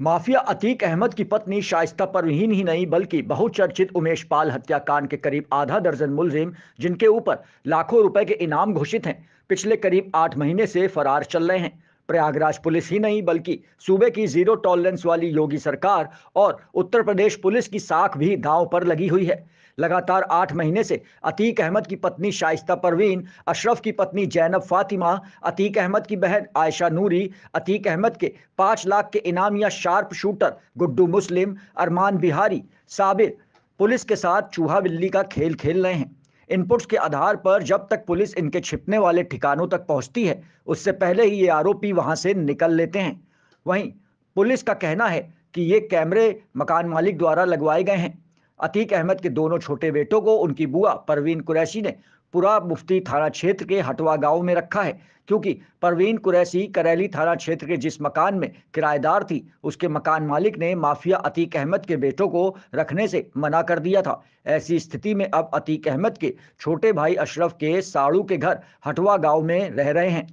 mafia Atiq Ahmad की पत्नी शाइस्ता परवीन ही नहीं बल्कि बहुचर्चित उमेश पाल हत्याकांड के करीब आधा दर्जन मुलजिम जिनके ऊपर लाखों रुपए के इनाम घोषित हैं पिछले करीब आठ महीने से फरार चल रहे हैं प्रयागराज पुलिस ही नहीं बल्कि सूबे की जीरो टॉलरेंस वाली योगी सरकार और उत्तर प्रदेश पुलिस की साख भी दांव पर लगी हुई है लगातार आठ महीने से अतीक अहमद की पत्नी शाइस्ता परवीन अशरफ की पत्नी जैनब फातिमा अतीक अहमद की बहन आयशा नूरी अतीक अहमद के पाँच लाख के इनाम या sharp shooter Guddu Muslim Arman Bihari Sabir police के साथ चूहा बिल्ली का खेल खेल रहे हैं इनपुट्स के आधार पर जब तक पुलिस इनके छिपने वाले ठिकानों तक पहुंचती है उससे पहले ही ये आरोपी वहां से निकल लेते हैं वहीं पुलिस का कहना है कि ये कैमरे मकान मालिक द्वारा लगवाए गए हैं अतीक अहमद के दोनों छोटे बेटों को उनकी बुआ परवीन कुरैशी ने पूरा मुफ्ती थाना क्षेत्र के हटवा गांव में रखा है क्योंकि परवीन कुरैसी करेली थाना क्षेत्र के जिस मकान में किराएदार थी उसके मकान मालिक ने माफिया अतीक अहमद के बेटों को रखने से मना कर दिया था ऐसी स्थिति में अब अतीक अहमद के छोटे भाई अशरफ के साड़ू के घर हटवा गांव में रह रहे हैं